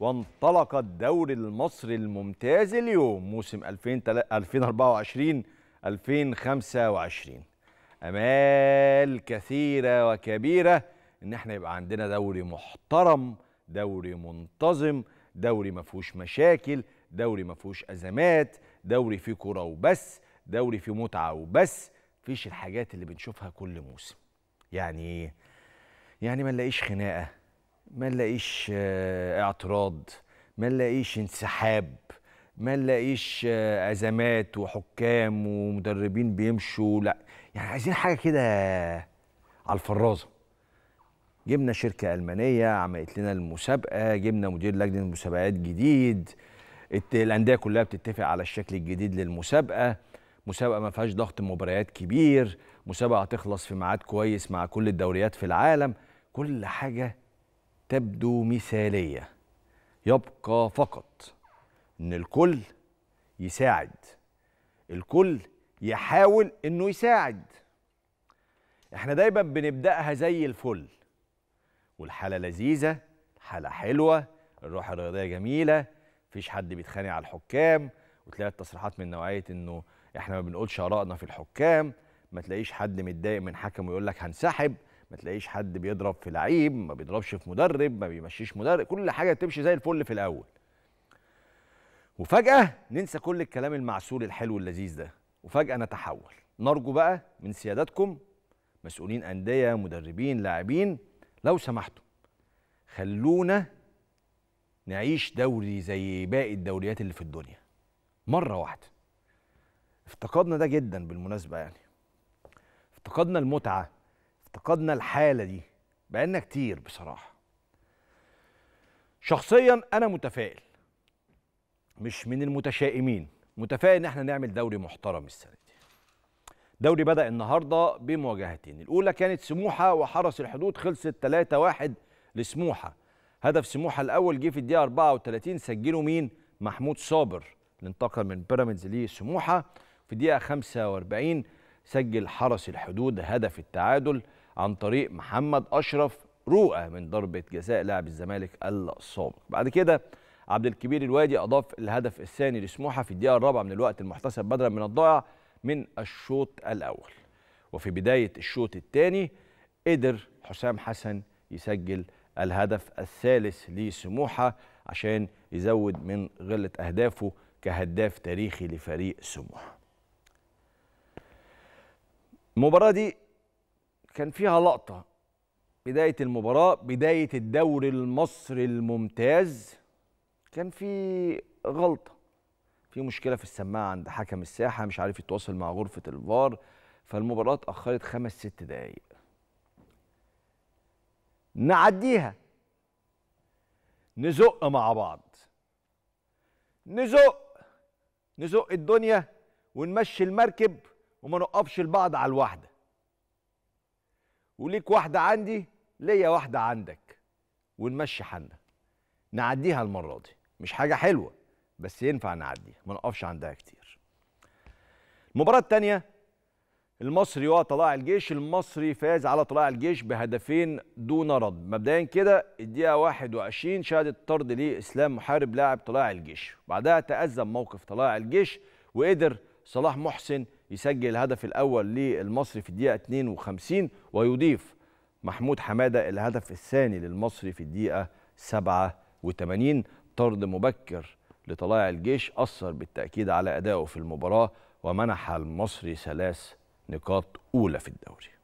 وانطلق الدوري المصري الممتاز اليوم موسم 2024 2025 امال كثيره وكبيره ان احنا يبقى عندنا دوري محترم دوري منتظم دوري ما فيهوش مشاكل دوري ما فيهوش ازمات دوري فيه كوره وبس دوري فيه متعه وبس فيش الحاجات اللي بنشوفها كل موسم يعني إيه؟ يعني ما نلاقيش خناقه ما نلاقيش آه، اعتراض ما نلاقيش انسحاب ما نلاقيش آه، ازمات وحكام ومدربين بيمشوا لا يعني عايزين حاجه كده على الفرازه جبنا شركه المانيه عملت لنا المسابقه جبنا مدير لجنه المسابقات جديد الانديه كلها بتتفق على الشكل الجديد للمسابقه مسابقه ما فيهاش ضغط مباريات كبير مسابقه هتخلص في ميعاد كويس مع كل الدوريات في العالم كل حاجه تبدو مثاليه يبقى فقط ان الكل يساعد الكل يحاول انه يساعد احنا دايما بنبداها زي الفل والحاله لذيذه حاله حلوه الروح الرياضيه جميله مفيش حد بيتخانق على الحكام وتلاقي التصريحات من نوعيه انه احنا ما بنقولش ارائنا في الحكام ما تلاقيش حد متضايق من حكم ويقول لك هنسحب ما تلاقيش حد بيضرب في لعيب ما بيضربش في مدرب ما بيمشيش مدرب كل حاجه بتمشي زي الفل في الاول وفجاه ننسى كل الكلام المعسول الحلو اللذيذ ده وفجاه نتحول نرجو بقى من سيادتكم مسؤولين انديه مدربين لاعبين لو سمحتوا خلونا نعيش دوري زي باقي الدوريات اللي في الدنيا مره واحده افتقدنا ده جدا بالمناسبه يعني افتقدنا المتعه افتقدنا الحاله دي بقالنا كتير بصراحه شخصيا انا متفائل مش من المتشائمين متفائل ان احنا نعمل دوري محترم السنه دي دوري بدا النهارده بمواجهتين الاولى كانت سموحه وحرس الحدود خلصت 3-1 لسموحه هدف سموحه الاول جه في الدقيقه 34 سجله مين محمود صابر اللي انتقل من بيراميدز لسموحه في الدقيقه 45 سجل حرس الحدود هدف التعادل عن طريق محمد أشرف رؤى من ضربة جزاء لاعب الزمالك السابق بعد كده عبد الكبير الوادي أضاف الهدف الثاني لسموحة في الدقيقة الرابعة من الوقت المحتسب بدلا من الضائع من الشوط الأول وفي بداية الشوط الثاني قدر حسام حسن يسجل الهدف الثالث لسموحة عشان يزود من غلة أهدافه كهداف تاريخي لفريق سموحة المباراة دي كان فيها لقطة بداية المباراة بداية الدوري المصري الممتاز كان في غلطة في مشكلة في السماعة عند حكم الساحة مش عارف يتواصل مع غرفة الفار فالمباراة اتأخرت خمس ست دقايق نعديها نزق مع بعض نزق نزق الدنيا ونمشي المركب وما نقفش البعض على الواحدة وليك واحدة عندي ليا واحدة عندك ونمشي حالنا نعديها المرة دي مش حاجة حلوة بس ينفع نعديها ما نقفش عندها كتير المباراة التانية المصري طلاع الجيش المصري فاز على طلائع الجيش بهدفين دون رد مبدئيا كده الدقيقة 21 شهدت طرد لإسلام محارب لاعب طلائع الجيش بعدها تأزم موقف طلائع الجيش وقدر صلاح محسن يسجل الهدف الاول للمصري في الدقيقه 52 ويضيف محمود حماده الهدف الثاني للمصري في الدقيقه 87 طرد مبكر لطلائع الجيش اثر بالتاكيد على ادائه في المباراه ومنح المصري ثلاث نقاط اولى في الدوري